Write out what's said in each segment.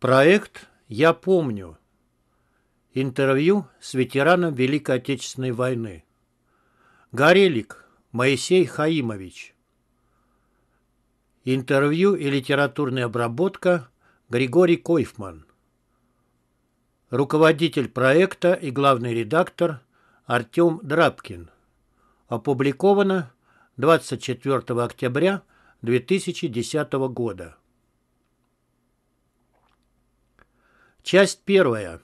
Проект «Я помню». Интервью с ветераном Великой Отечественной войны. Горелик Моисей Хаимович. Интервью и литературная обработка Григорий Койфман. Руководитель проекта и главный редактор Артем Драбкин. Опубликовано 24 октября 2010 года. Часть первая.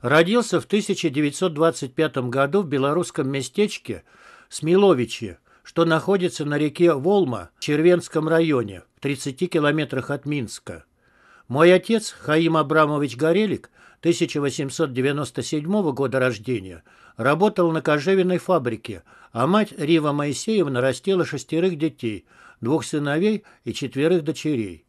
Родился в 1925 году в белорусском местечке Смиловичи, что находится на реке Волма в Червенском районе, в 30 километрах от Минска. Мой отец, Хаим Абрамович Горелик, 1897 года рождения, работал на кожевенной фабрике, а мать Рива Моисеевна растила шестерых детей, двух сыновей и четверых дочерей.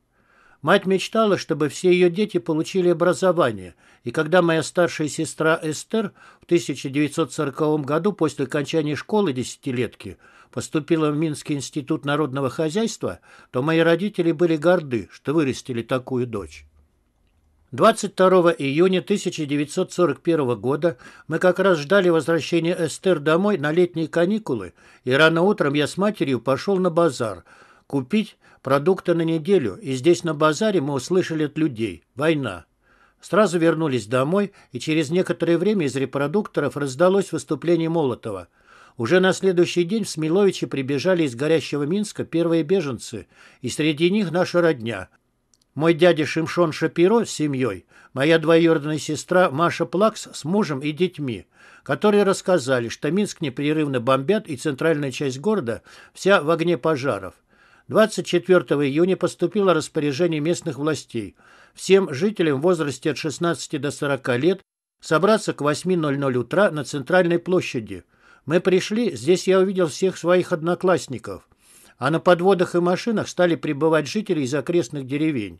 Мать мечтала, чтобы все ее дети получили образование, и когда моя старшая сестра Эстер в 1940 году после окончания школы десятилетки поступила в Минский институт народного хозяйства, то мои родители были горды, что вырастили такую дочь. 22 июня 1941 года мы как раз ждали возвращения Эстер домой на летние каникулы, и рано утром я с матерью пошел на базар – купить продукты на неделю, и здесь на базаре мы услышали от людей «Война». Сразу вернулись домой, и через некоторое время из репродукторов раздалось выступление Молотова. Уже на следующий день в Смиловиче прибежали из горящего Минска первые беженцы, и среди них наша родня. Мой дядя Шимшон Шапиро с семьей, моя двоюродная сестра Маша Плакс с мужем и детьми, которые рассказали, что Минск непрерывно бомбят и центральная часть города вся в огне пожаров. 24 июня поступило распоряжение местных властей всем жителям в возрасте от 16 до 40 лет собраться к 8.00 утра на центральной площади. Мы пришли, здесь я увидел всех своих одноклассников. А на подводах и машинах стали прибывать жители из окрестных деревень.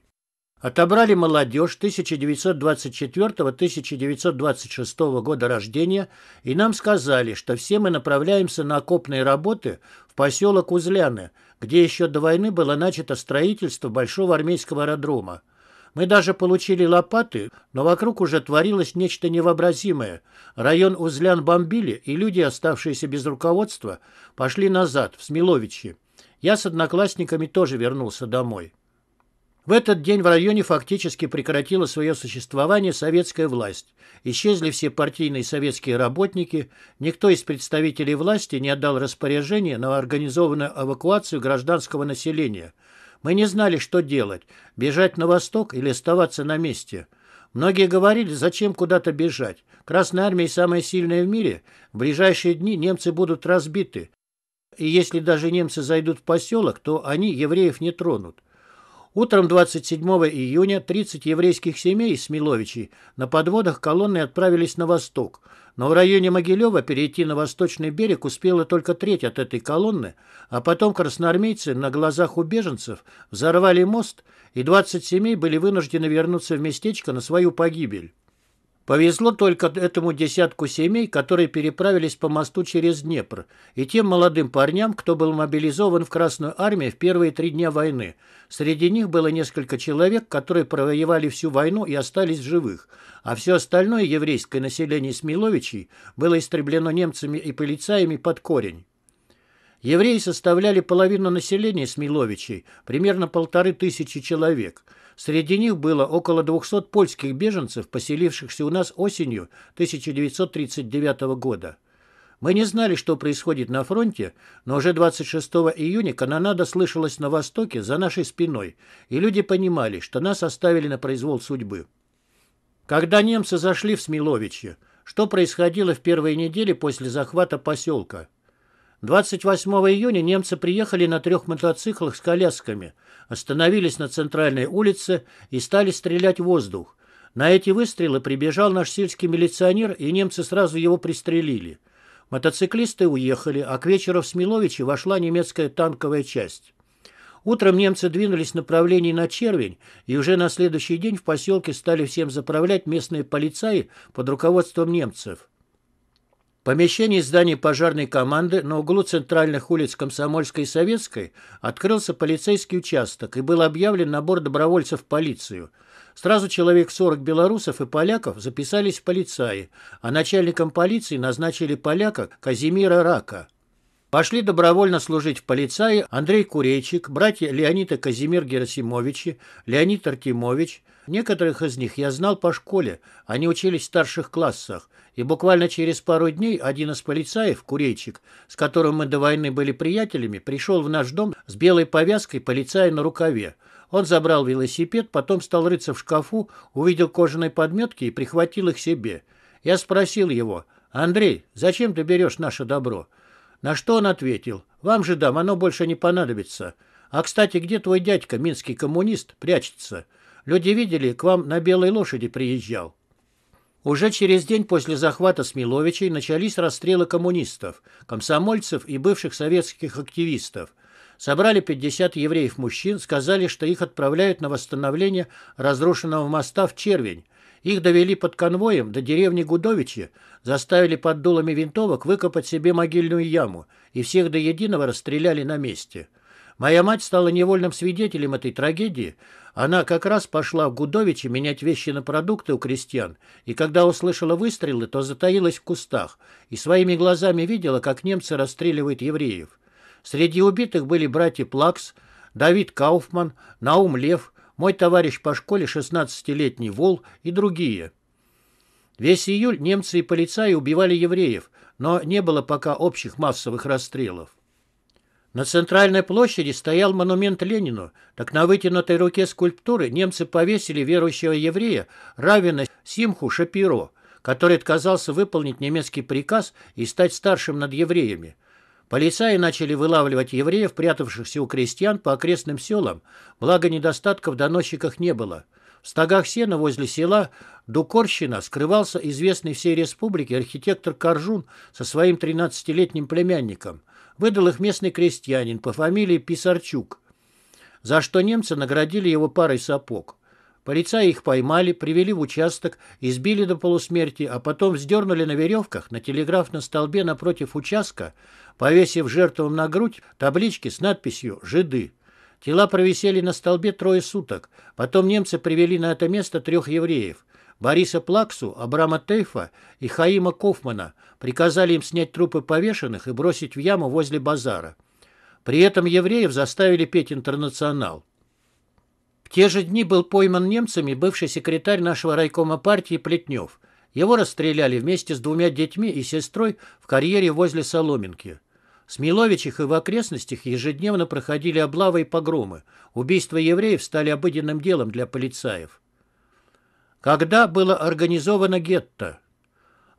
Отобрали молодежь 1924-1926 года рождения, и нам сказали, что все мы направляемся на окопные работы в поселок Узляны – где еще до войны было начато строительство большого армейского аэродрома. Мы даже получили лопаты, но вокруг уже творилось нечто невообразимое. Район Узлян бомбили, и люди, оставшиеся без руководства, пошли назад, в Смиловичи. Я с одноклассниками тоже вернулся домой. В этот день в районе фактически прекратила свое существование советская власть. Исчезли все партийные советские работники, никто из представителей власти не отдал распоряжение на организованную эвакуацию гражданского населения. Мы не знали, что делать – бежать на восток или оставаться на месте. Многие говорили, зачем куда-то бежать. Красная армия самая сильная в мире, в ближайшие дни немцы будут разбиты. И если даже немцы зайдут в поселок, то они евреев не тронут. Утром 27 июня 30 еврейских семей из Смиловичей на подводах колонны отправились на восток, но в районе Могилева перейти на восточный берег успела только треть от этой колонны, а потом красноармейцы на глазах у беженцев взорвали мост, и 20 семей были вынуждены вернуться в местечко на свою погибель. Повезло только этому десятку семей, которые переправились по мосту через Днепр, и тем молодым парням, кто был мобилизован в Красную Армию в первые три дня войны. Среди них было несколько человек, которые провоевали всю войну и остались живых, а все остальное еврейское население Смиловичей было истреблено немцами и полицаями под корень. Евреи составляли половину населения Смиловичей, примерно полторы тысячи человек. Среди них было около 200 польских беженцев, поселившихся у нас осенью 1939 года. Мы не знали, что происходит на фронте, но уже 26 июня канонада слышалась на востоке за нашей спиной, и люди понимали, что нас оставили на произвол судьбы. Когда немцы зашли в Смиловичи, что происходило в первые недели после захвата поселка – 28 июня немцы приехали на трех мотоциклах с колясками, остановились на центральной улице и стали стрелять в воздух. На эти выстрелы прибежал наш сельский милиционер, и немцы сразу его пристрелили. Мотоциклисты уехали, а к вечеру в Смеловичи вошла немецкая танковая часть. Утром немцы двинулись в направлении на Червень, и уже на следующий день в поселке стали всем заправлять местные полицаи под руководством немцев помещении здания пожарной команды на углу центральных улиц Комсомольской и Советской открылся полицейский участок и был объявлен набор добровольцев в полицию. Сразу человек 40 белорусов и поляков записались в полицаи, а начальником полиции назначили поляка Казимира Рака. Пошли добровольно служить в полицаи Андрей Курейчик, братья Леонид и Казимир Герасимовичи, Леонид Артемович. Некоторых из них я знал по школе, они учились в старших классах – и буквально через пару дней один из полицаев, курейчик, с которым мы до войны были приятелями, пришел в наш дом с белой повязкой полицая на рукаве. Он забрал велосипед, потом стал рыться в шкафу, увидел кожаные подметки и прихватил их себе. Я спросил его, «Андрей, зачем ты берешь наше добро?» На что он ответил, «Вам же дам, оно больше не понадобится. А, кстати, где твой дядька, минский коммунист, прячется? Люди видели, к вам на белой лошади приезжал». Уже через день после захвата Смиловичей начались расстрелы коммунистов, комсомольцев и бывших советских активистов. Собрали 50 евреев-мужчин, сказали, что их отправляют на восстановление разрушенного моста в Червень. Их довели под конвоем до деревни Гудовичи, заставили под дулами винтовок выкопать себе могильную яму и всех до единого расстреляли на месте. Моя мать стала невольным свидетелем этой трагедии. Она как раз пошла в Гудовичи менять вещи на продукты у крестьян, и когда услышала выстрелы, то затаилась в кустах и своими глазами видела, как немцы расстреливают евреев. Среди убитых были братья Плакс, Давид Кауфман, Наум Лев, мой товарищ по школе 16-летний Вол и другие. Весь июль немцы и полицаи убивали евреев, но не было пока общих массовых расстрелов. На центральной площади стоял монумент Ленину. Так на вытянутой руке скульптуры немцы повесили верующего еврея Равина Симху Шапиро, который отказался выполнить немецкий приказ и стать старшим над евреями. Полицаи начали вылавливать евреев, прятавшихся у крестьян по окрестным селам, благо недостатков в доносчиках не было. В стогах сена возле села Дукорщина скрывался известный всей республике архитектор Коржун со своим 13-летним племянником. Выдал их местный крестьянин по фамилии Писарчук, за что немцы наградили его парой сапог. Полицаи их поймали, привели в участок, избили до полусмерти, а потом вздернули на веревках на телеграфном столбе напротив участка, повесив жертвам на грудь таблички с надписью «Жиды». Тела провисели на столбе трое суток. Потом немцы привели на это место трех евреев. Бориса Плаксу, Абрама Тейфа и Хаима Кофмана приказали им снять трупы повешенных и бросить в яму возле базара. При этом евреев заставили петь «Интернационал». В те же дни был пойман немцами бывший секретарь нашего райкома партии Плетнев. Его расстреляли вместе с двумя детьми и сестрой в карьере возле Соломинки. В Смиловичах и в окрестностях ежедневно проходили облавы и погромы. Убийства евреев стали обыденным делом для полицаев. Когда было организовано гетто?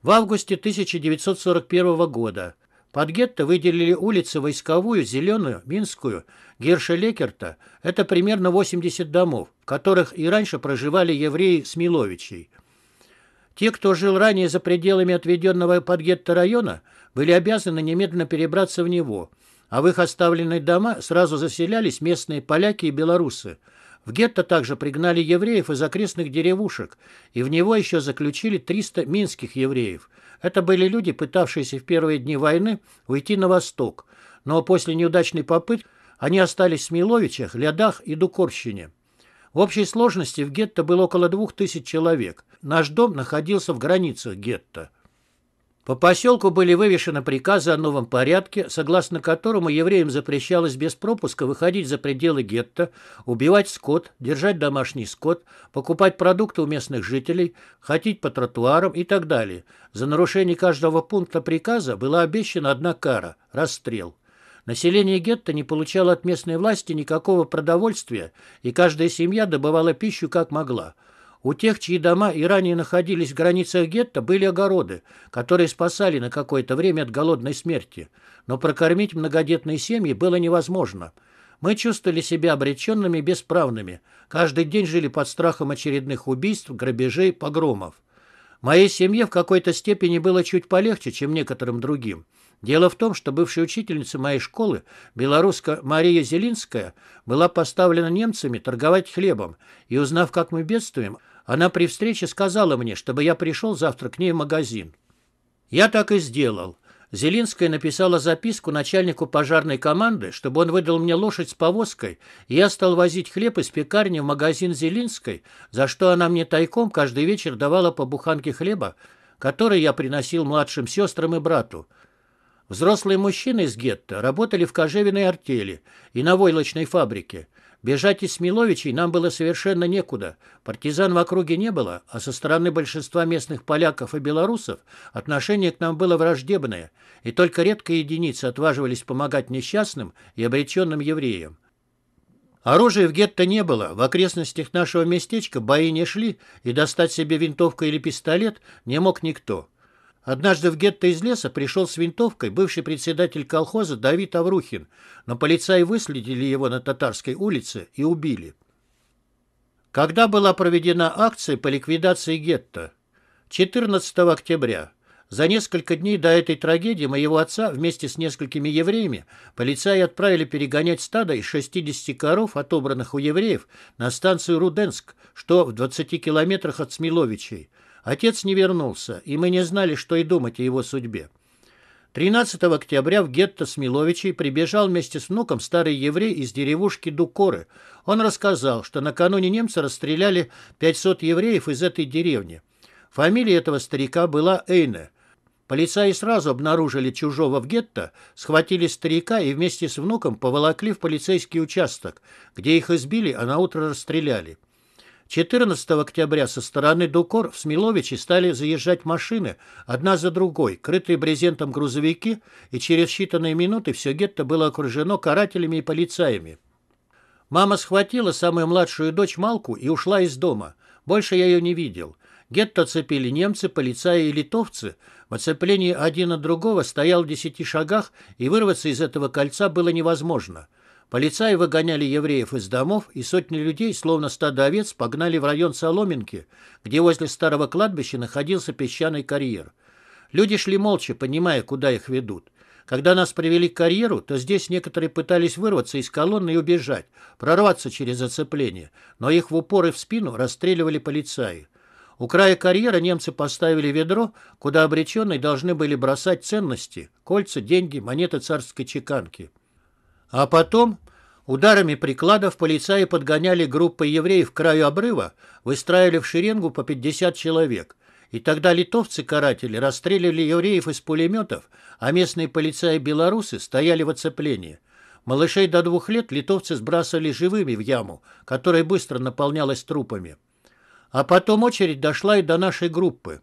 В августе 1941 года. Под гетто выделили улицы Войсковую, Зеленую, Минскую, Гершелекерта. Это примерно 80 домов, в которых и раньше проживали евреи Смиловичей. Те, кто жил ранее за пределами отведенного под гетто района, были обязаны немедленно перебраться в него, а в их оставленные дома сразу заселялись местные поляки и белорусы. В гетто также пригнали евреев из окрестных деревушек, и в него еще заключили 300 минских евреев. Это были люди, пытавшиеся в первые дни войны уйти на восток, но после неудачной попытки они остались в Смиловичах, Лядах и Дукорщине. В общей сложности в гетто было около двух тысяч человек. Наш дом находился в границах гетто. По поселку были вывешены приказы о новом порядке, согласно которому евреям запрещалось без пропуска выходить за пределы гетто, убивать скот, держать домашний скот, покупать продукты у местных жителей, ходить по тротуарам и так далее. За нарушение каждого пункта приказа была обещана одна кара – расстрел. Население гетто не получало от местной власти никакого продовольствия, и каждая семья добывала пищу как могла. У тех, чьи дома и ранее находились в границах гетто, были огороды, которые спасали на какое-то время от голодной смерти. Но прокормить многодетные семьи было невозможно. Мы чувствовали себя обреченными и бесправными. Каждый день жили под страхом очередных убийств, грабежей, погромов. Моей семье в какой-то степени было чуть полегче, чем некоторым другим. Дело в том, что бывшая учительница моей школы, белоруска Мария Зелинская, была поставлена немцами торговать хлебом, и узнав, как мы бедствуем, она при встрече сказала мне, чтобы я пришел завтра к ней в магазин. Я так и сделал. Зелинская написала записку начальнику пожарной команды, чтобы он выдал мне лошадь с повозкой, и я стал возить хлеб из пекарни в магазин Зелинской, за что она мне тайком каждый вечер давала по буханке хлеба, который я приносил младшим сестрам и брату. Взрослые мужчины из гетто работали в кожевенной артели и на войлочной фабрике. Бежать из Смиловичей нам было совершенно некуда. Партизан в округе не было, а со стороны большинства местных поляков и белорусов отношение к нам было враждебное, и только редко единицы отваживались помогать несчастным и обреченным евреям. Оружия в гетто не было, в окрестностях нашего местечка бои не шли, и достать себе винтовку или пистолет не мог никто. Однажды в гетто из леса пришел с винтовкой бывший председатель колхоза Давид Аврухин, но полицаи выследили его на Татарской улице и убили. Когда была проведена акция по ликвидации гетто? 14 октября. За несколько дней до этой трагедии моего отца вместе с несколькими евреями полицаи отправили перегонять стадо из 60 коров, отобранных у евреев, на станцию Руденск, что в 20 километрах от Смиловичей – Отец не вернулся, и мы не знали, что и думать о его судьбе. 13 октября в гетто Смиловичей прибежал вместе с внуком старый еврей из деревушки Дукоры. Он рассказал, что накануне немцы расстреляли 500 евреев из этой деревни. Фамилия этого старика была Эйне. Полицаи сразу обнаружили чужого в гетто, схватили старика и вместе с внуком поволокли в полицейский участок, где их избили, а наутро расстреляли. 14 октября со стороны Дукор в Смеловичи стали заезжать машины, одна за другой, крытые брезентом грузовики, и через считанные минуты все гетто было окружено карателями и полицаями. Мама схватила самую младшую дочь Малку и ушла из дома. Больше я ее не видел. Гетто цепили немцы, полицаи и литовцы. В оцеплении один от другого стоял в десяти шагах, и вырваться из этого кольца было невозможно. Полицаи выгоняли евреев из домов, и сотни людей, словно стадо овец, погнали в район Соломинки, где возле старого кладбища находился песчаный карьер. Люди шли молча, понимая, куда их ведут. Когда нас привели к карьеру, то здесь некоторые пытались вырваться из колонны и убежать, прорваться через оцепление, но их в упор и в спину расстреливали полицаи. У края карьера немцы поставили ведро, куда обреченные должны были бросать ценности – кольца, деньги, монеты царской чеканки – а потом ударами прикладов полицаи подгоняли группы евреев к краю обрыва, выстраивали в шеренгу по 50 человек. И тогда литовцы-каратели расстреливали евреев из пулеметов, а местные полицаи-белорусы стояли в оцеплении. Малышей до двух лет литовцы сбрасывали живыми в яму, которая быстро наполнялась трупами. А потом очередь дошла и до нашей группы.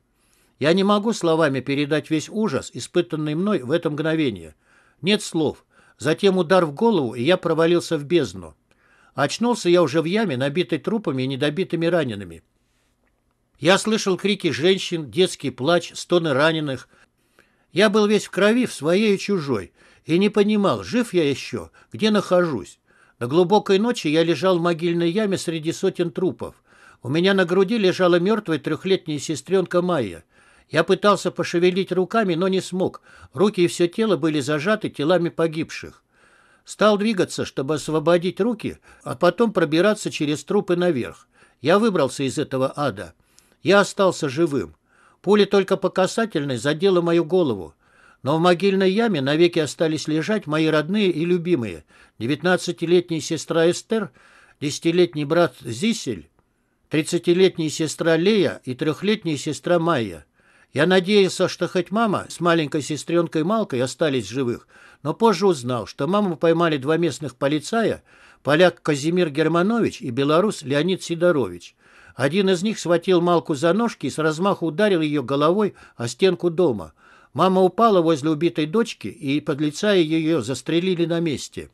Я не могу словами передать весь ужас, испытанный мной в это мгновение. Нет слов. Затем удар в голову, и я провалился в бездну. Очнулся я уже в яме, набитой трупами и недобитыми ранеными. Я слышал крики женщин, детский плач, стоны раненых. Я был весь в крови, в своей и чужой, и не понимал, жив я еще, где нахожусь. На глубокой ночи я лежал в могильной яме среди сотен трупов. У меня на груди лежала мертвая трехлетняя сестренка Майя. Я пытался пошевелить руками, но не смог. Руки и все тело были зажаты телами погибших. Стал двигаться, чтобы освободить руки, а потом пробираться через трупы наверх. Я выбрался из этого ада. Я остался живым. Пуля только по касательной задела мою голову. Но в могильной яме навеки остались лежать мои родные и любимые. девятнадцатилетняя сестра Эстер, десятилетний брат Зисель, тридцатилетняя сестра Лея и трехлетняя сестра Майя. Я надеялся, что хоть мама с маленькой сестренкой Малкой остались живых, но позже узнал, что маму поймали два местных полицая, поляк Казимир Германович и белорус Леонид Сидорович. Один из них схватил Малку за ножки и с размаху ударил ее головой о стенку дома. Мама упала возле убитой дочки, и подлицая ее застрелили на месте.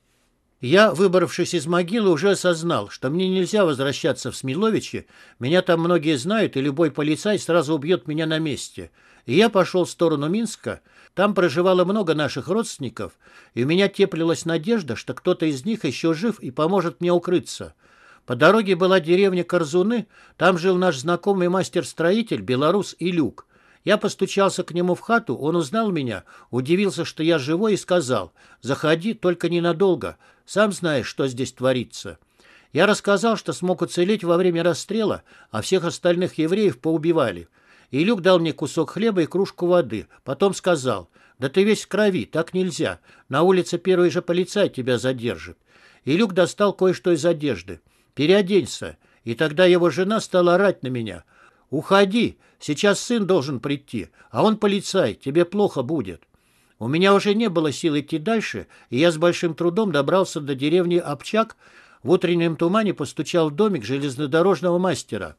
Я, выбравшись из могилы, уже осознал, что мне нельзя возвращаться в Смиловичи. Меня там многие знают, и любой полицай сразу убьет меня на месте. И я пошел в сторону Минска. Там проживало много наших родственников, и у меня теплилась надежда, что кто-то из них еще жив и поможет мне укрыться. По дороге была деревня Корзуны, там жил наш знакомый мастер-строитель, белорус Илюк. Я постучался к нему в хату, он узнал меня, удивился, что я живой, и сказал, «Заходи, только ненадолго, сам знаешь, что здесь творится». Я рассказал, что смог уцелеть во время расстрела, а всех остальных евреев поубивали. И Люк дал мне кусок хлеба и кружку воды, потом сказал, «Да ты весь в крови, так нельзя, на улице первый же полицай тебя задержит». И Люк достал кое-что из одежды. «Переоденься». И тогда его жена стала орать на меня – «Уходи, сейчас сын должен прийти, а он полицай, тебе плохо будет». У меня уже не было сил идти дальше, и я с большим трудом добрался до деревни Обчак, в утреннем тумане постучал в домик железнодорожного мастера.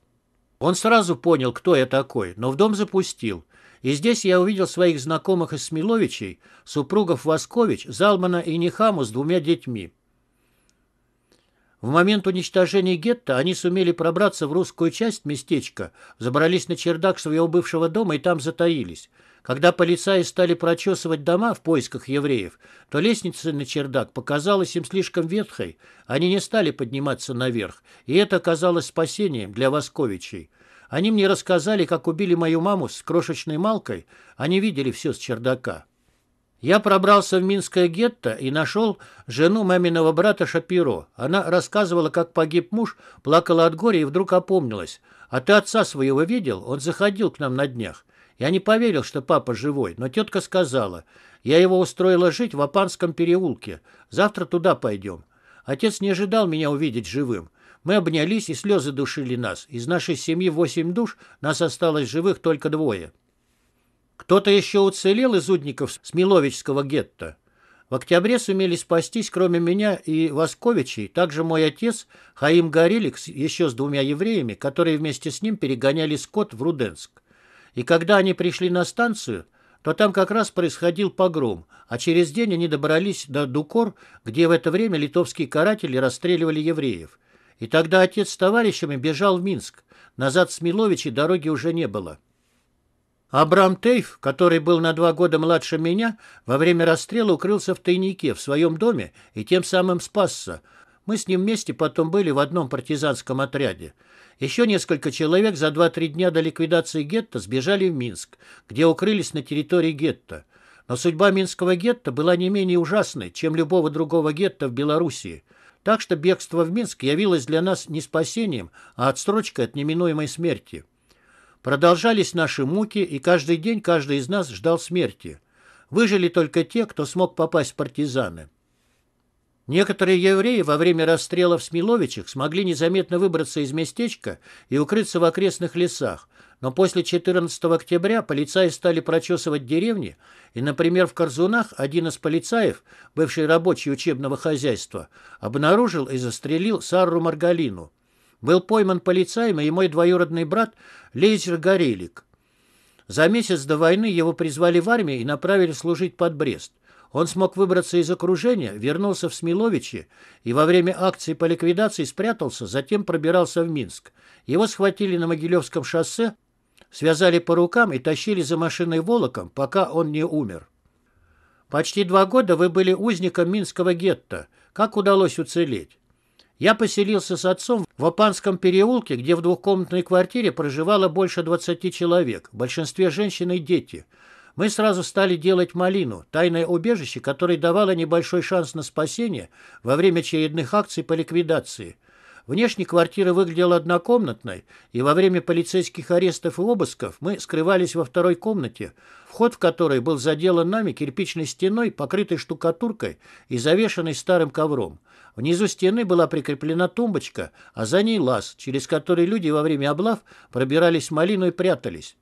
Он сразу понял, кто я такой, но в дом запустил. И здесь я увидел своих знакомых из Смиловичей, супругов Васкович, Залмана и Нехаму с двумя детьми. В момент уничтожения гетто они сумели пробраться в русскую часть местечка, забрались на чердак своего бывшего дома и там затаились. Когда полицаи стали прочесывать дома в поисках евреев, то лестница на чердак показалась им слишком ветхой, они не стали подниматься наверх, и это оказалось спасением для Восковичей. Они мне рассказали, как убили мою маму с крошечной малкой, они видели все с чердака. Я пробрался в Минское гетто и нашел жену маминого брата Шапиро. Она рассказывала, как погиб муж, плакала от горя и вдруг опомнилась. «А ты отца своего видел? Он заходил к нам на днях. Я не поверил, что папа живой, но тетка сказала. Я его устроила жить в Апанском переулке. Завтра туда пойдем. Отец не ожидал меня увидеть живым. Мы обнялись, и слезы душили нас. Из нашей семьи восемь душ, нас осталось живых только двое». Кто-то еще уцелел из удников Смиловичского гетто. В октябре сумели спастись, кроме меня и Восковичей, также мой отец Хаим Горелик еще с двумя евреями, которые вместе с ним перегоняли скот в Руденск. И когда они пришли на станцию, то там как раз происходил погром, а через день они добрались до Дукор, где в это время литовские каратели расстреливали евреев. И тогда отец с товарищами бежал в Минск. Назад с Миловичей дороги уже не было. Абрам Тейф, который был на два года младше меня, во время расстрела укрылся в тайнике в своем доме и тем самым спасся. Мы с ним вместе потом были в одном партизанском отряде. Еще несколько человек за 2-3 дня до ликвидации гетто сбежали в Минск, где укрылись на территории гетто. Но судьба минского гетто была не менее ужасной, чем любого другого гетто в Белоруссии. Так что бегство в Минск явилось для нас не спасением, а отсрочкой от неминуемой смерти. Продолжались наши муки, и каждый день каждый из нас ждал смерти. Выжили только те, кто смог попасть в партизаны. Некоторые евреи во время расстрелов в Смиловичах смогли незаметно выбраться из местечка и укрыться в окрестных лесах, но после 14 октября полицаи стали прочесывать деревни, и, например, в Корзунах один из полицаев, бывший рабочий учебного хозяйства, обнаружил и застрелил Сару Маргалину. Был пойман полицаем и мой двоюродный брат Лейзер Горелик. За месяц до войны его призвали в армию и направили служить под Брест. Он смог выбраться из окружения, вернулся в Смиловичи и во время акции по ликвидации спрятался, затем пробирался в Минск. Его схватили на Могилевском шоссе, связали по рукам и тащили за машиной волоком, пока он не умер. Почти два года вы были узником Минского гетто. Как удалось уцелеть? Я поселился с отцом в Апанском переулке, где в двухкомнатной квартире проживало больше 20 человек, в большинстве женщин и дети. Мы сразу стали делать малину, тайное убежище, которое давало небольшой шанс на спасение во время очередных акций по ликвидации. Внешне квартира выглядела однокомнатной, и во время полицейских арестов и обысков мы скрывались во второй комнате, вход в которой был заделан нами кирпичной стеной, покрытой штукатуркой и завешенной старым ковром. Внизу стены была прикреплена тумбочка, а за ней лаз, через который люди во время облав пробирались в малину и прятались.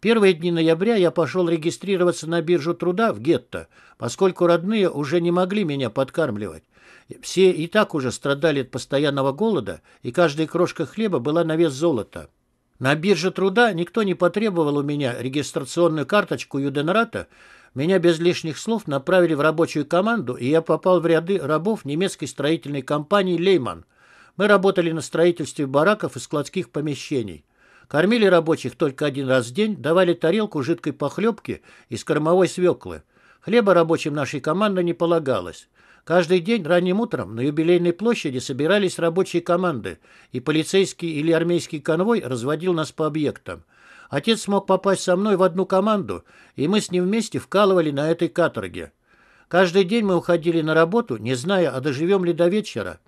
Первые дни ноября я пошел регистрироваться на биржу труда в гетто, поскольку родные уже не могли меня подкармливать. Все и так уже страдали от постоянного голода, и каждая крошка хлеба была на вес золота. На бирже труда никто не потребовал у меня регистрационную карточку Юденрата. Меня без лишних слов направили в рабочую команду, и я попал в ряды рабов немецкой строительной компании «Лейман». Мы работали на строительстве бараков и складских помещений. Кормили рабочих только один раз в день, давали тарелку жидкой похлебки из кормовой свеклы. Хлеба рабочим нашей команды не полагалось. Каждый день ранним утром на юбилейной площади собирались рабочие команды, и полицейский или армейский конвой разводил нас по объектам. Отец смог попасть со мной в одну команду, и мы с ним вместе вкалывали на этой каторге. Каждый день мы уходили на работу, не зная, а доживем ли до вечера.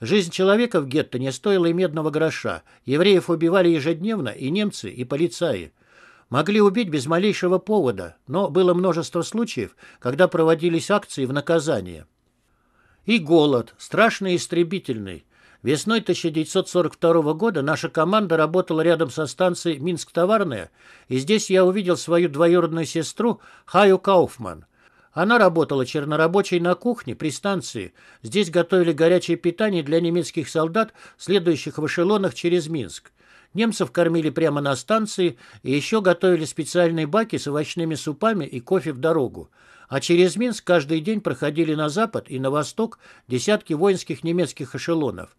Жизнь человека в гетто не стоила и медного гроша. Евреев убивали ежедневно и немцы, и полицаи. Могли убить без малейшего повода, но было множество случаев, когда проводились акции в наказание. И голод, страшный и истребительный. Весной 1942 года наша команда работала рядом со станцией «Минск-товарная», и здесь я увидел свою двоюродную сестру Хаю Кауфман. Она работала чернорабочей на кухне при станции. Здесь готовили горячее питание для немецких солдат, следующих в эшелонах через Минск. Немцев кормили прямо на станции и еще готовили специальные баки с овощными супами и кофе в дорогу а через Минск каждый день проходили на запад и на восток десятки воинских немецких эшелонов.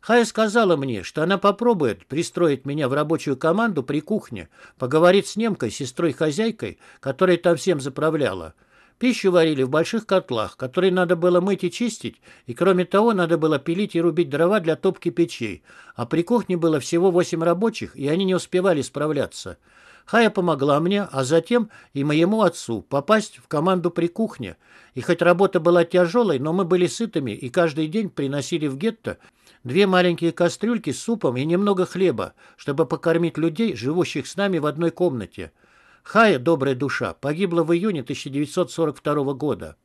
Хая сказала мне, что она попробует пристроить меня в рабочую команду при кухне, поговорить с немкой, сестрой-хозяйкой, которая там всем заправляла. Пищу варили в больших котлах, которые надо было мыть и чистить, и кроме того надо было пилить и рубить дрова для топки печей, а при кухне было всего восемь рабочих, и они не успевали справляться. Хая помогла мне, а затем и моему отцу попасть в команду при кухне. И хоть работа была тяжелой, но мы были сытыми и каждый день приносили в гетто две маленькие кастрюльки с супом и немного хлеба, чтобы покормить людей, живущих с нами в одной комнате. Хая, добрая душа, погибла в июне 1942 года.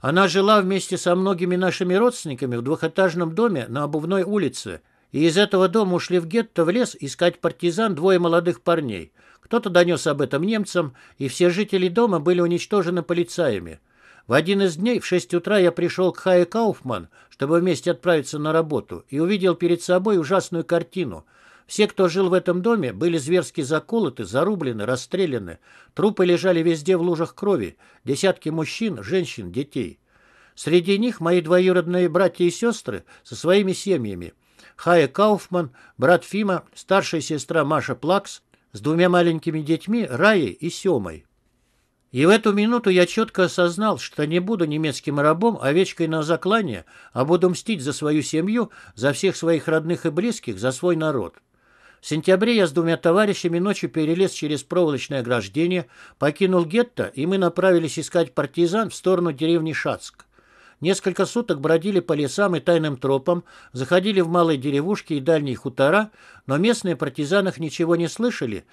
Она жила вместе со многими нашими родственниками в двухэтажном доме на Обувной улице, и из этого дома ушли в гетто в лес искать партизан двое молодых парней. Кто-то донес об этом немцам, и все жители дома были уничтожены полицаями. В один из дней в 6 утра я пришел к Хае Кауфман, чтобы вместе отправиться на работу, и увидел перед собой ужасную картину. Все, кто жил в этом доме, были зверски заколоты, зарублены, расстреляны. Трупы лежали везде в лужах крови. Десятки мужчин, женщин, детей. Среди них мои двоюродные братья и сестры со своими семьями, Хая Кауфман, брат Фима, старшая сестра Маша Плакс с двумя маленькими детьми Раей и Семой. И в эту минуту я четко осознал, что не буду немецким рабом, овечкой на заклание, а буду мстить за свою семью, за всех своих родных и близких, за свой народ. В сентябре я с двумя товарищами ночью перелез через проволочное ограждение, покинул гетто, и мы направились искать партизан в сторону деревни Шацк. Несколько суток бродили по лесам и тайным тропам, заходили в малые деревушки и дальние хутора, но местные о партизанах ничего не слышали.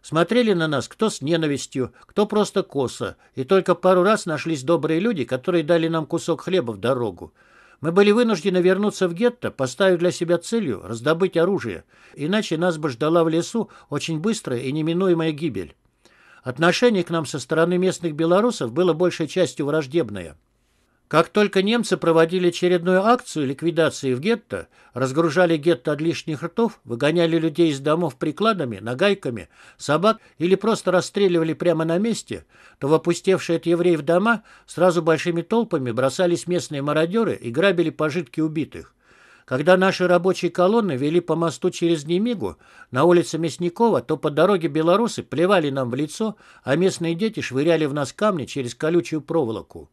Смотрели на нас кто с ненавистью, кто просто косо, и только пару раз нашлись добрые люди, которые дали нам кусок хлеба в дорогу. Мы были вынуждены вернуться в гетто, поставив для себя целью раздобыть оружие, иначе нас бы ждала в лесу очень быстрая и неминуемая гибель. Отношение к нам со стороны местных белорусов было большей частью враждебное. Как только немцы проводили очередную акцию ликвидации в гетто, разгружали гетто от лишних ртов, выгоняли людей из домов прикладами, нагайками, собак или просто расстреливали прямо на месте, то в опустевшие от евреев дома сразу большими толпами бросались местные мародеры и грабили пожитки убитых. Когда наши рабочие колонны вели по мосту через Немигу на улице Мясникова, то по дороге белорусы плевали нам в лицо, а местные дети швыряли в нас камни через колючую проволоку.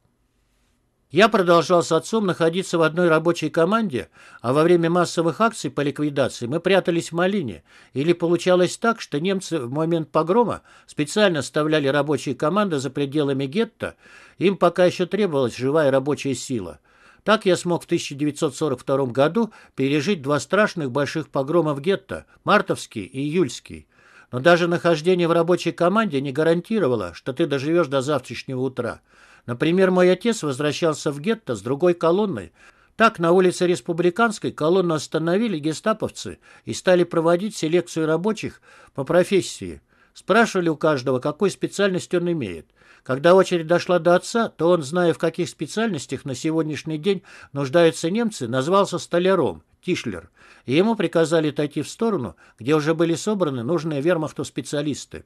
Я продолжал с отцом находиться в одной рабочей команде, а во время массовых акций по ликвидации мы прятались в малине. Или получалось так, что немцы в момент погрома специально оставляли рабочие команды за пределами гетто, им пока еще требовалась живая рабочая сила. Так я смог в 1942 году пережить два страшных больших погрома в гетто – мартовский и июльский. Но даже нахождение в рабочей команде не гарантировало, что ты доживешь до завтрашнего утра – Например, мой отец возвращался в гетто с другой колонной. Так на улице Республиканской колонну остановили гестаповцы и стали проводить селекцию рабочих по профессии. Спрашивали у каждого, какую специальность он имеет. Когда очередь дошла до отца, то он, зная, в каких специальностях на сегодняшний день нуждаются немцы, назвался столяром, Тишлер, и ему приказали отойти в сторону, где уже были собраны нужные вермахту специалисты.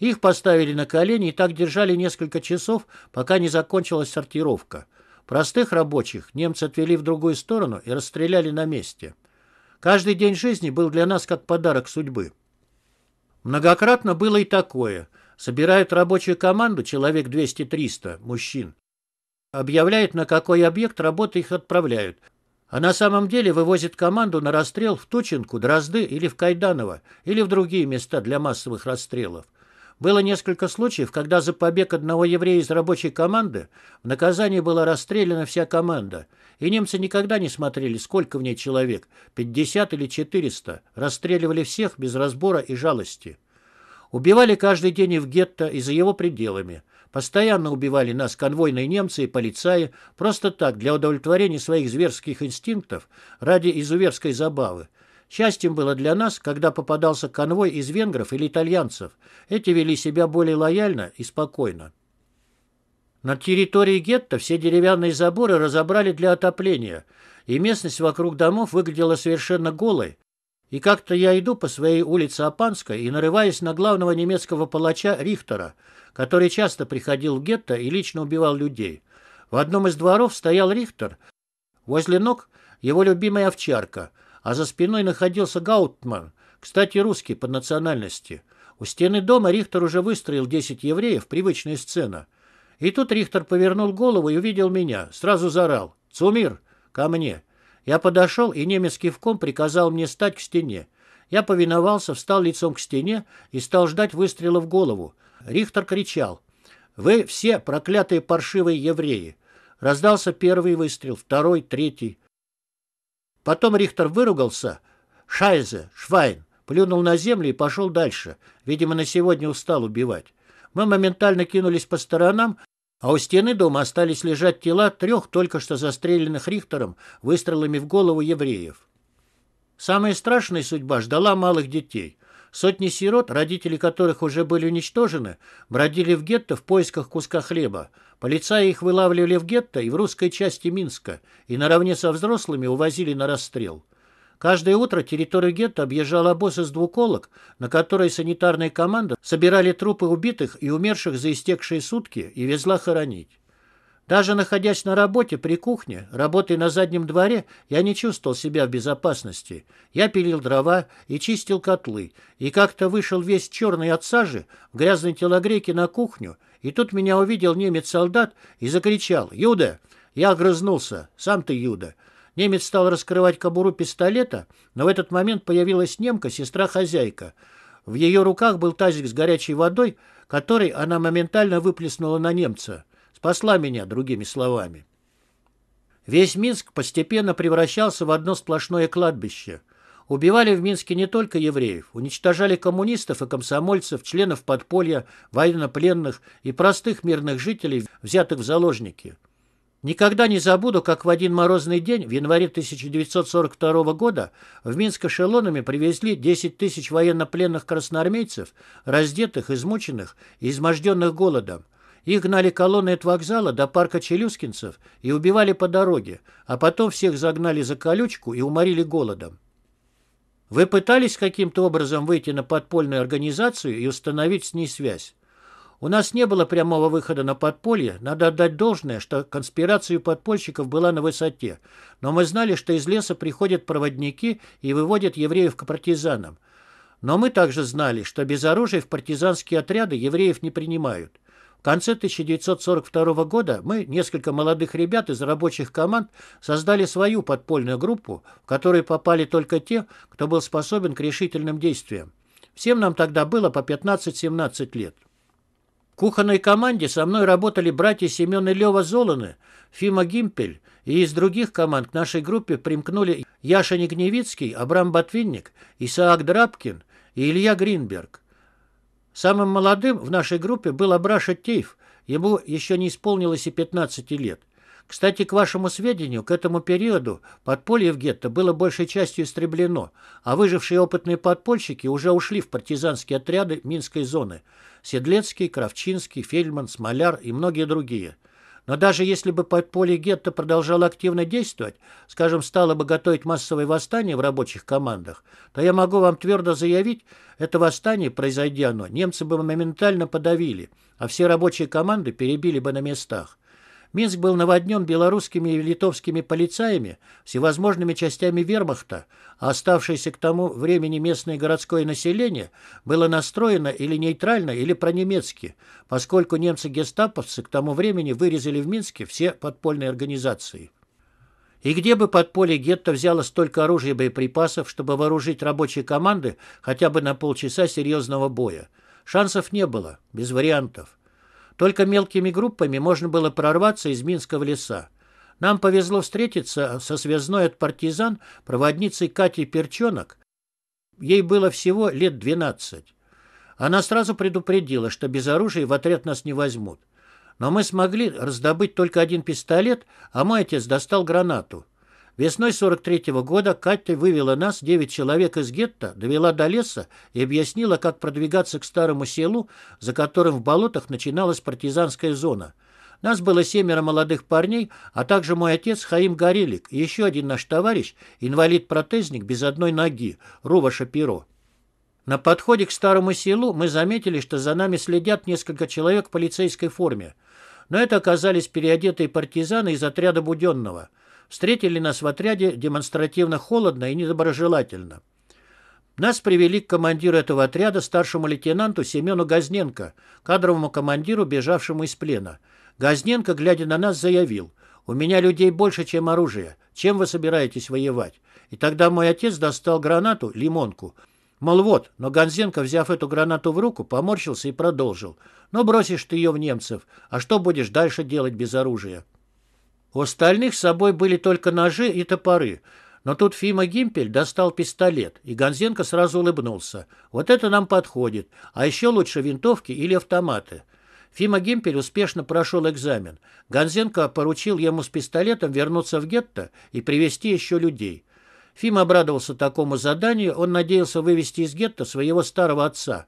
Их поставили на колени и так держали несколько часов, пока не закончилась сортировка. Простых рабочих немцы отвели в другую сторону и расстреляли на месте. Каждый день жизни был для нас как подарок судьбы. Многократно было и такое. Собирают рабочую команду, человек 200-300, мужчин. Объявляют, на какой объект работы их отправляют. А на самом деле вывозят команду на расстрел в Тучинку, Дрозды или в Кайданово, или в другие места для массовых расстрелов. Было несколько случаев, когда за побег одного еврея из рабочей команды в наказание была расстреляна вся команда, и немцы никогда не смотрели, сколько в ней человек, 50 или 400, расстреливали всех без разбора и жалости. Убивали каждый день и в гетто, и за его пределами. Постоянно убивали нас конвойные немцы и полицаи, просто так, для удовлетворения своих зверских инстинктов, ради изуверской забавы. Счастьем было для нас, когда попадался конвой из венгров или итальянцев. Эти вели себя более лояльно и спокойно. На территории гетто все деревянные заборы разобрали для отопления, и местность вокруг домов выглядела совершенно голой. И как-то я иду по своей улице Апанской и нарываюсь на главного немецкого палача Рихтера, который часто приходил в гетто и лично убивал людей. В одном из дворов стоял Рихтер. Возле ног его любимая овчарка – а за спиной находился Гаутман, кстати, русский по национальности. У стены дома Рихтер уже выстроил 10 евреев, привычная сцена. И тут Рихтер повернул голову и увидел меня, сразу заорал «Цумир!» ко мне. Я подошел, и немец кивком приказал мне стать к стене. Я повиновался, встал лицом к стене и стал ждать выстрела в голову. Рихтер кричал «Вы все проклятые паршивые евреи!» Раздался первый выстрел, второй, третий. Потом Рихтер выругался. «Шайзе! Швайн!» Плюнул на землю и пошел дальше. Видимо, на сегодня устал убивать. Мы моментально кинулись по сторонам, а у стены дома остались лежать тела трех только что застреленных Рихтером выстрелами в голову евреев. Самая страшная судьба ждала малых детей. Сотни сирот, родители которых уже были уничтожены, бродили в гетто в поисках куска хлеба. Полицаи их вылавливали в гетто и в русской части Минска и наравне со взрослыми увозили на расстрел. Каждое утро территорию гетто объезжал обоз из двуколок, на которой санитарные команды собирали трупы убитых и умерших за истекшие сутки и везла хоронить. Даже находясь на работе при кухне, работая на заднем дворе, я не чувствовал себя в безопасности. Я пилил дрова и чистил котлы, и как-то вышел весь черный от сажи в грязной телогрейке на кухню – и тут меня увидел немец-солдат и закричал «Юда!» Я огрызнулся. «Сам ты, Юда!» Немец стал раскрывать кобуру пистолета, но в этот момент появилась немка, сестра-хозяйка. В ее руках был тазик с горячей водой, который она моментально выплеснула на немца. Спасла меня, другими словами. Весь Минск постепенно превращался в одно сплошное кладбище. Убивали в Минске не только евреев, уничтожали коммунистов и комсомольцев, членов подполья, военнопленных и простых мирных жителей, взятых в заложники. Никогда не забуду, как в один морозный день в январе 1942 года в Минск эшелонами привезли 10 тысяч военнопленных красноармейцев, раздетых, измученных и изможденных голодом. Их гнали колонны от вокзала до парка челюскинцев и убивали по дороге, а потом всех загнали за колючку и уморили голодом. Вы пытались каким-то образом выйти на подпольную организацию и установить с ней связь? У нас не было прямого выхода на подполье. Надо отдать должное, что конспирация подпольщиков была на высоте. Но мы знали, что из леса приходят проводники и выводят евреев к партизанам. Но мы также знали, что без оружия в партизанские отряды евреев не принимают. В конце 1942 года мы, несколько молодых ребят из рабочих команд, создали свою подпольную группу, в которой попали только те, кто был способен к решительным действиям. Всем нам тогда было по 15-17 лет. В кухонной команде со мной работали братья Семен и Лева Золоны, Фима Гимпель, и из других команд к нашей группе примкнули Яша Негневицкий, Абрам Ботвинник, Исаак Драбкин и Илья Гринберг. Самым молодым в нашей группе был Абраша Тейф. Ему еще не исполнилось и 15 лет. Кстати, к вашему сведению, к этому периоду подполье в гетто было большей частью истреблено, а выжившие опытные подпольщики уже ушли в партизанские отряды Минской зоны. Седлецкий, Кравчинский, Фельман, Смоляр и многие другие – но даже если бы подполье гетто продолжало активно действовать, скажем, стало бы готовить массовые восстания в рабочих командах, то я могу вам твердо заявить, это восстание, произойдя оно, немцы бы моментально подавили, а все рабочие команды перебили бы на местах. Минск был наводнен белорусскими и литовскими полицаями, всевозможными частями вермахта, а оставшееся к тому времени местное городское население было настроено или нейтрально, или пронемецки, поскольку немцы-гестаповцы к тому времени вырезали в Минске все подпольные организации. И где бы подполье гетто взяло столько оружия и боеприпасов, чтобы вооружить рабочие команды хотя бы на полчаса серьезного боя? Шансов не было, без вариантов. Только мелкими группами можно было прорваться из Минска в леса. Нам повезло встретиться со связной от партизан проводницей Катей Перчонок. Ей было всего лет 12. Она сразу предупредила, что без оружия в отряд нас не возьмут. Но мы смогли раздобыть только один пистолет, а мой отец достал гранату. Весной 43 -го года Катя вывела нас, девять человек из гетто, довела до леса и объяснила, как продвигаться к старому селу, за которым в болотах начиналась партизанская зона. Нас было семеро молодых парней, а также мой отец Хаим Горелик и еще один наш товарищ, инвалид-протезник без одной ноги, Рува Шапиро. На подходе к старому селу мы заметили, что за нами следят несколько человек в полицейской форме. Но это оказались переодетые партизаны из отряда Буденного – встретили нас в отряде демонстративно холодно и недоброжелательно. Нас привели к командиру этого отряда, старшему лейтенанту Семену Газненко, кадровому командиру, бежавшему из плена. Газненко, глядя на нас, заявил, «У меня людей больше, чем оружие. Чем вы собираетесь воевать?» И тогда мой отец достал гранату, лимонку. Мол, вот, но Газненко, взяв эту гранату в руку, поморщился и продолжил. «Ну, бросишь ты ее в немцев, а что будешь дальше делать без оружия?» У остальных с собой были только ножи и топоры. Но тут Фима Гимпель достал пистолет, и Гонзенко сразу улыбнулся. «Вот это нам подходит. А еще лучше винтовки или автоматы». Фима Гимпель успешно прошел экзамен. Гонзенко поручил ему с пистолетом вернуться в гетто и привести еще людей. Фима обрадовался такому заданию, он надеялся вывести из гетто своего старого отца.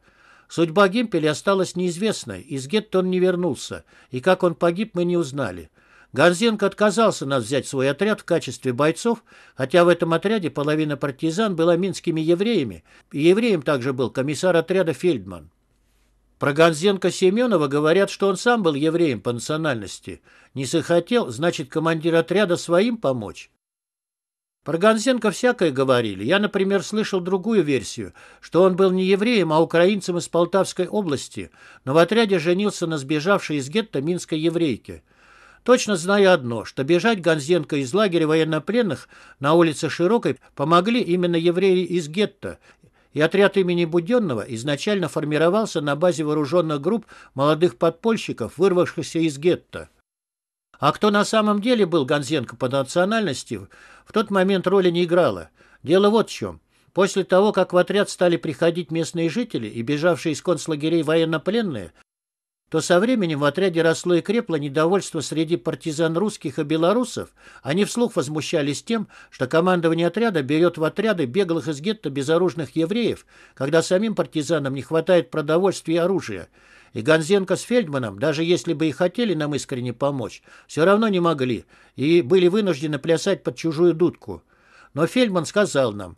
Судьба Гимпеля осталась неизвестной, из гетто он не вернулся, и как он погиб, мы не узнали. Горзенко отказался нас взять в свой отряд в качестве бойцов, хотя в этом отряде половина партизан была минскими евреями, и евреем также был комиссар отряда Фельдман. Про Горзенко Семенова говорят, что он сам был евреем по национальности. Не захотел, значит, командир отряда своим помочь. Про Гонзенко всякое говорили. Я, например, слышал другую версию, что он был не евреем, а украинцем из Полтавской области, но в отряде женился на сбежавшей из гетто минской еврейке. Точно знаю одно, что бежать Гонзенко из лагеря военнопленных на улице Широкой помогли именно евреи из гетто, и отряд имени Буденного изначально формировался на базе вооруженных групп молодых подпольщиков, вырвавшихся из гетто. А кто на самом деле был Гонзенко по национальности, в тот момент роли не играло. Дело вот в чем. После того, как в отряд стали приходить местные жители и бежавшие из концлагерей военнопленные, то со временем в отряде росло и крепло недовольство среди партизан русских и белорусов. Они вслух возмущались тем, что командование отряда берет в отряды беглых из гетто безоружных евреев, когда самим партизанам не хватает продовольствия и оружия. И Гонзенко с Фельдманом, даже если бы и хотели нам искренне помочь, все равно не могли и были вынуждены плясать под чужую дудку. Но Фельдман сказал нам,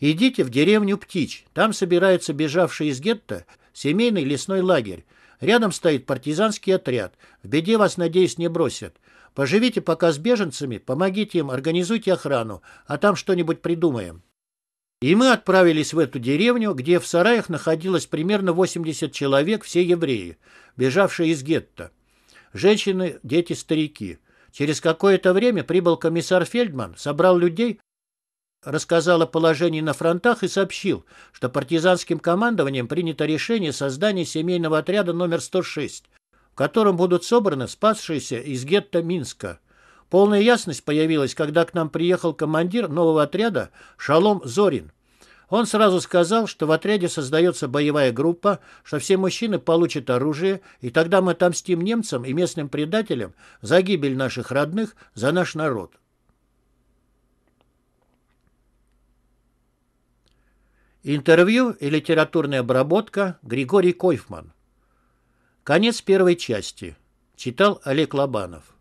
«Идите в деревню Птич, там собираются бежавшие из гетто семейный лесной лагерь». Рядом стоит партизанский отряд. В беде вас, надеюсь, не бросят. Поживите пока с беженцами, помогите им, организуйте охрану, а там что-нибудь придумаем». И мы отправились в эту деревню, где в сараях находилось примерно 80 человек, все евреи, бежавшие из гетто. Женщины, дети, старики. Через какое-то время прибыл комиссар Фельдман, собрал людей, рассказал о положении на фронтах и сообщил, что партизанским командованием принято решение создания семейного отряда номер 106, в котором будут собраны спасшиеся из гетто Минска. Полная ясность появилась, когда к нам приехал командир нового отряда Шалом Зорин. Он сразу сказал, что в отряде создается боевая группа, что все мужчины получат оружие, и тогда мы отомстим немцам и местным предателям за гибель наших родных, за наш народ. Интервью и литературная обработка Григорий Койфман. Конец первой части. Читал Олег Лобанов.